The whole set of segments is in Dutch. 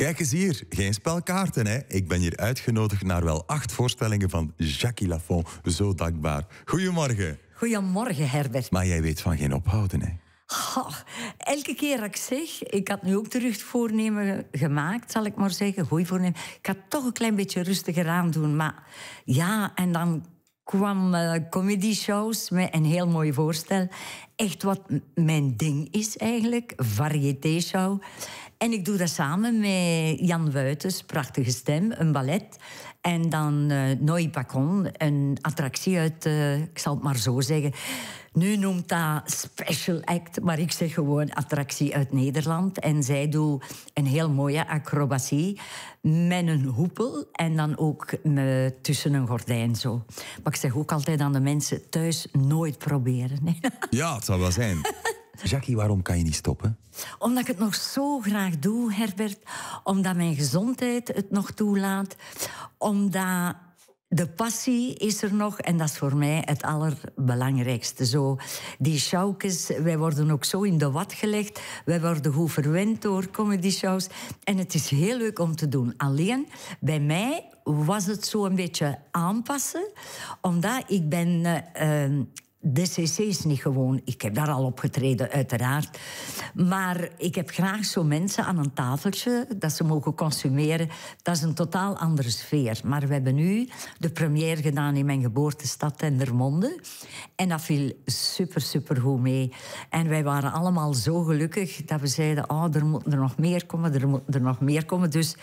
Kijk eens hier, geen spelkaarten. Hè? Ik ben hier uitgenodigd naar wel acht voorstellingen van Jackie Lafont. Zo dankbaar. Goedemorgen. Goedemorgen, Herbert. Maar jij weet van geen ophouden, hè? elke keer dat ik zeg, ik had nu ook terug voornemen gemaakt, zal ik maar zeggen, goeie voornemen. Ik had toch een klein beetje rustiger aan doen, maar ja, en dan kwam uh, comedy shows met een heel mooi voorstel. Echt wat mijn ding is eigenlijk, variété show. En ik doe dat samen met Jan Wuiters, prachtige stem, een ballet. En dan uh, eh, Noi Pacon, een attractie uit, eh, ik zal het maar zo zeggen. Nu noemt dat special act, maar ik zeg gewoon attractie uit Nederland. En zij doet een heel mooie acrobatie met een hoepel en dan ook tussen een gordijn zo. Maar ik zeg ook altijd aan de mensen thuis nooit proberen. Ja, het zal wel zijn. Jackie, waarom kan je niet stoppen? Omdat ik het nog zo graag doe, Herbert. Omdat mijn gezondheid het nog toelaat. Omdat de passie is er nog en dat is voor mij het allerbelangrijkste. Zo, die shows, wij worden ook zo in de wat gelegd. Wij worden goed verwend door comedy shows. En het is heel leuk om te doen. Alleen, bij mij was het zo een beetje aanpassen. Omdat ik ben... Eh, ehm, de cc is niet gewoon. Ik heb daar al opgetreden, uiteraard. Maar ik heb graag zo mensen aan een tafeltje dat ze mogen consumeren. Dat is een totaal andere sfeer. Maar we hebben nu de première gedaan in mijn geboortestad Tendermonde. En dat viel super, super goed mee. En wij waren allemaal zo gelukkig dat we zeiden: Oh, er moeten er nog meer komen, er moeten er nog meer komen. Dus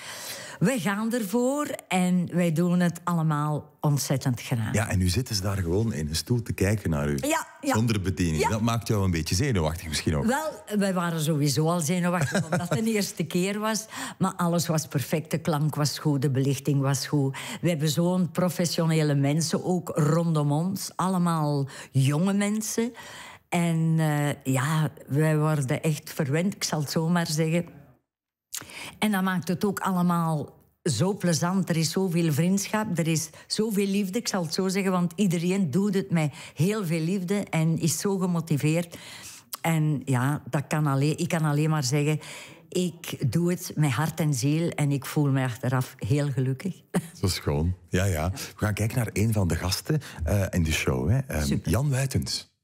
wij gaan ervoor en wij doen het allemaal ontzettend graag. Ja, en nu zitten ze daar gewoon in een stoel te kijken naar ja, ja. Zonder bediening. Dat maakt jou een beetje zenuwachtig misschien ook. Wel, wij waren sowieso al zenuwachtig omdat het de eerste keer was. Maar alles was perfect. De klank was goed, de belichting was goed. We hebben zo'n professionele mensen ook rondom ons. Allemaal jonge mensen. En eh, ja, wij worden echt verwend, ik zal het zo maar zeggen. En dat maakt het ook allemaal zo plezant. Er is zoveel vriendschap, er is zoveel liefde. Ik zal het zo zeggen, want iedereen doet het met heel veel liefde en is zo gemotiveerd. En ja, dat kan alleen, ik kan alleen maar zeggen, ik doe het met hart en ziel en ik voel me achteraf heel gelukkig. Zo schoon. Ja, ja. We gaan kijken naar een van de gasten eh, in de show. Hè. Ehm, Jan Wuitens.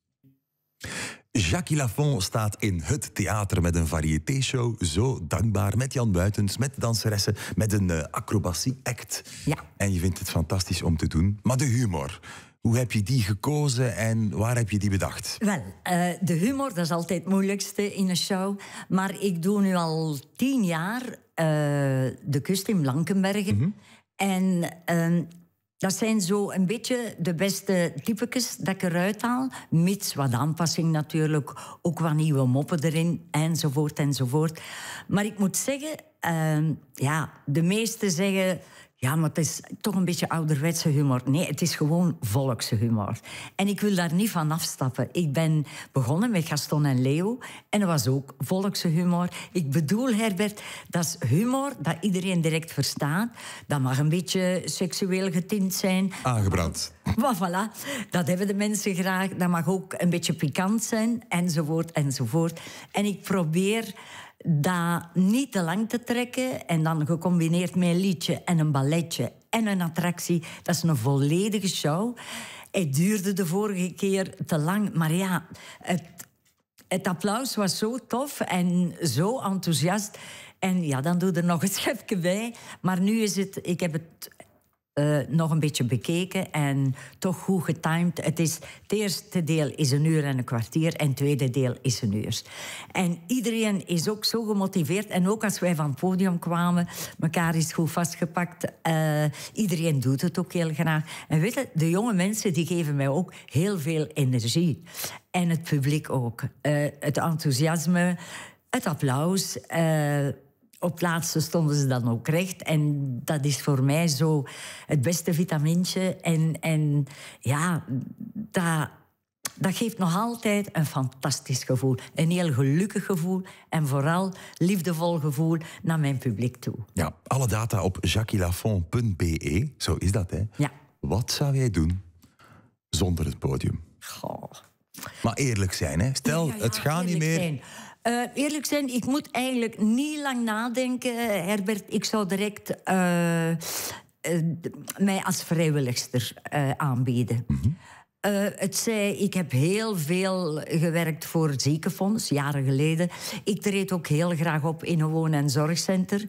Jacques Lafont staat in het theater met een variété-show. Zo dankbaar. Met Jan Buitens, met danseressen, met een uh, acrobatie-act. Ja. En je vindt het fantastisch om te doen. Maar de humor. Hoe heb je die gekozen en waar heb je die bedacht? Wel, eh, de humor, dat is altijd het moeilijkste in een show. Maar ik doe nu al tien jaar eh, de kust in Blankenbergen. Mhm. En ehm, dat zijn zo een beetje de beste typetjes dat ik eruit haal. Mits wat aanpassing natuurlijk, ook wat nieuwe moppen erin, enzovoort, enzovoort. Maar ik moet zeggen, ehm, ja, de meesten zeggen ja, maar het is toch een beetje ouderwetse humor. Nee, het is gewoon volkse humor. En ik wil daar niet van afstappen. Ik ben begonnen met Gaston en Leo en dat was ook volkse humor. Ik bedoel, Herbert, dat is humor dat iedereen direct verstaat. Dat mag een beetje seksueel getint zijn. Aangebrand. Maar dat hebben de mensen graag. Dat mag ook een beetje pikant zijn, enzovoort, enzovoort. En ik probeer dat niet te lang te trekken. En dan gecombineerd met een liedje en een balletje en een attractie. Dat is een volledige show. Het duurde de vorige keer te lang, maar ja, het, het applaus was zo tof en zo enthousiast. En ja, dan doe er nog een schepje bij. Maar nu is het, ik heb het eh, nog een beetje bekeken en toch goed getimed. Het, is, het eerste deel is een uur en een kwartier en het tweede deel is een uur. En iedereen is ook zo gemotiveerd. En ook als wij van het podium kwamen, elkaar is goed vastgepakt. Eh, iedereen doet het ook heel graag. En weet je, de jonge mensen die geven mij ook heel veel energie. En het publiek ook. Eh, het enthousiasme, het applaus op laatste stonden ze dan ook recht. En dat is voor mij zo het beste vitamintje. En, en ja, dat, dat geeft nog altijd een fantastisch gevoel. Een heel gelukkig gevoel en vooral liefdevol gevoel naar mijn publiek toe. Ja, alle data op jacquilafon.be, zo is dat hè. Ja. Wat zou jij doen zonder het podium? Maar eerlijk zijn, hè? stel, het gaat niet meer. Eh, eerlijk zijn, ik moet eigenlijk niet lang nadenken, eh, Herbert. Ik zou direct eh, mij als vrijwilligster aanbieden. Mhm. het zei, ik heb heel veel gewerkt voor het ziekenfonds, jaren geleden. Ik treed ook heel graag op in een woon- en zorgcenter.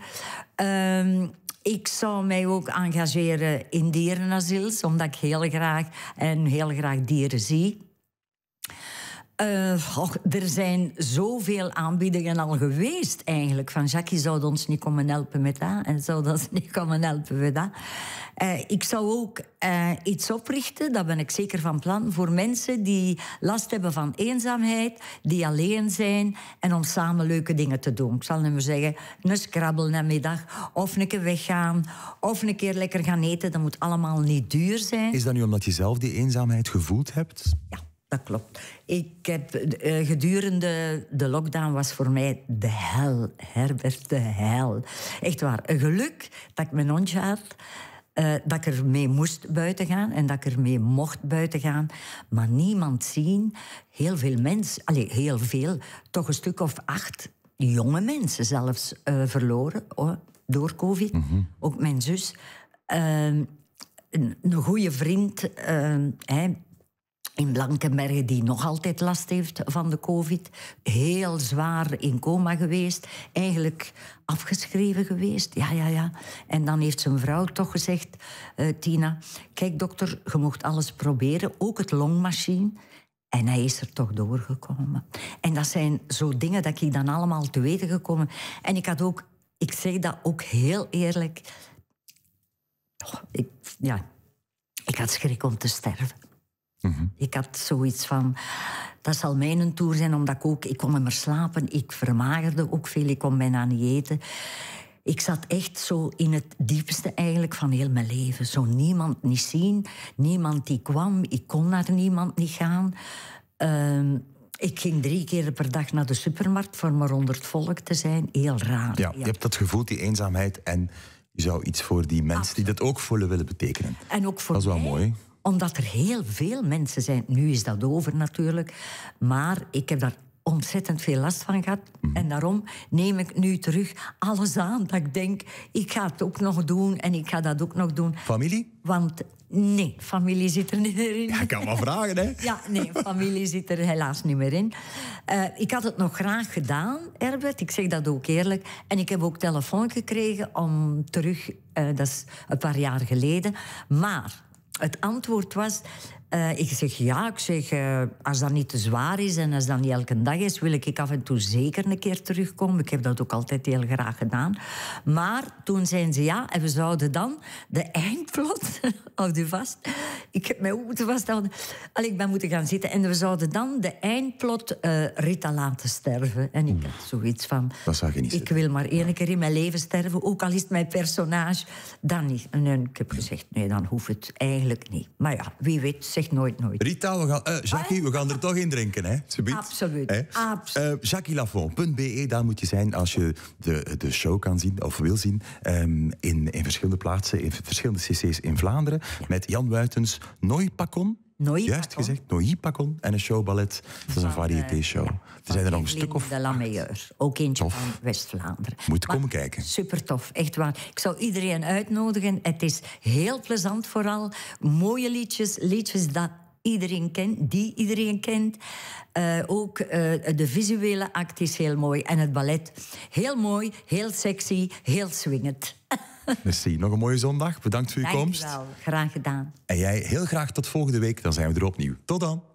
Ehm, ik zou mij ook engageren in dierenasiels, omdat ik heel graag en heel graag dieren zie. Uh, er zijn zoveel aanbiedingen al geweest eigenlijk. Van Jackie zou ons niet komen helpen met dat en zou dat niet komen helpen met dat. Eh, ik zou ook eh, iets oprichten, dat ben ik zeker van plan, voor mensen die last hebben van eenzaamheid, die alleen zijn en om samen leuke dingen te doen. Ik zal nu maar zeggen, een scrabbel namiddag of een keer weggaan of een keer lekker gaan eten. Dat moet allemaal niet duur zijn. Is dat nu omdat je zelf die eenzaamheid gevoeld hebt? Ja dat klopt. Ik heb, eh, eh, gedurende de lockdown was voor mij de hel, Herbert, de hel. Echt waar. Een geluk dat ik mijn hondje had. Eh, dat ik mee moest buiten gaan en dat ik ermee mocht buiten gaan. Maar niemand zien, heel veel mensen, allez, heel veel, toch een stuk of acht jonge mensen zelfs verloren oh, door COVID. Mhm. Ook mijn zus. Ehm, een, goede vriend, ehm, hè in Blankenberge, die nog altijd last heeft van de COVID. Heel zwaar in coma geweest. Eigenlijk afgeschreven geweest. Ja, ja, ja. En dan heeft zijn vrouw toch gezegd, eh, Tina... Kijk, dokter, je mocht alles proberen. Ook het longmachine. En hij is er toch doorgekomen. En dat zijn zo dingen dat ik dan allemaal te weten gekomen. En ik had ook... Ik zeg dat ook heel eerlijk. Oh, ik, ja, ik had schrik om te sterven. Mhm. Ik had zoiets van, dat zal mijn tour zijn, omdat ik ook, ik kon maar slapen, ik vermagerde ook veel, ik kon bijna niet eten. Ik zat echt zo in het diepste eigenlijk van heel mijn leven. Zo niemand niet zien, niemand die kwam, ik kon naar niemand niet gaan. Ehm, ik ging drie keer per dag naar de supermarkt voor maar onder het volk te zijn. Heel raar. Ja, je hebt dat gevoel, die eenzaamheid. En je zou iets voor die mensen die dat ook voelen willen betekenen. En ook voor dat is wel mooi omdat er heel veel mensen zijn. Nu is dat over natuurlijk. Maar ik heb daar ontzettend veel last van gehad. Mhm. En daarom neem ik nu terug alles aan dat ik denk... ik ga het ook nog doen en ik ga dat ook nog doen. Familie? Want nee, familie zit er niet meer in. Ja, kan maar vragen, hè? Ja, nee, familie zit er helaas niet meer in. Eh, ik had het nog graag gedaan, Herbert. Ik zeg dat ook eerlijk. En ik heb ook telefoon gekregen om terug... Eh, dat is een paar jaar geleden. Maar het antwoord was eh, ik zeg ja, ik zeg eh, als dat niet te zwaar is en als dat niet elke dag is, wil ik af en toe zeker een keer terugkomen. Ik heb dat ook altijd heel graag gedaan. Maar toen zijn ze ja en we zouden dan de eindplot, houd u vast, ik heb mij ook moeten vasthouden. Al, ik ben moeten gaan zitten en we zouden dan de eindplot eh, Rita laten sterven. En ik had zoiets van, dat zag je niet ik wil maar één keer in mijn leven sterven, ook al is het mijn personage, dan niet. En ik heb gezegd, nee, dan hoeft het eigenlijk niet. Maar ja, wie weet zeg nooit nooit. Rita, we gaan, eh, we gaan er toch in drinken, hè? Absoluut. Hè? Absoluut. Uh, daar moet je zijn als je de, de show kan zien of wil zien. Ehm, in, in verschillende plaatsen, in verschillende cc's in Vlaanderen. Met Jan Wuitens, Nooit Pacon. Noipakon. Juist gezegd, Noipakon en een showballet. Dat is een eh, variété-show. er zijn er nog een stuk of... de ook eentje tof. van West-Vlaanderen. Moet maar, komen kijken. Super tof, echt waar. Ik zou iedereen uitnodigen. Het is heel plezant vooral. Mooie liedjes, liedjes dat iedereen kent, die iedereen kent. Eh, ook eh, de visuele act is heel mooi. En het ballet, heel mooi, heel sexy, heel swingend. Merci. Nog een mooie zondag. Bedankt voor uw komst. Dankjewel. Graag gedaan. En jij heel graag tot volgende week. Dan zijn we er opnieuw. Tot dan.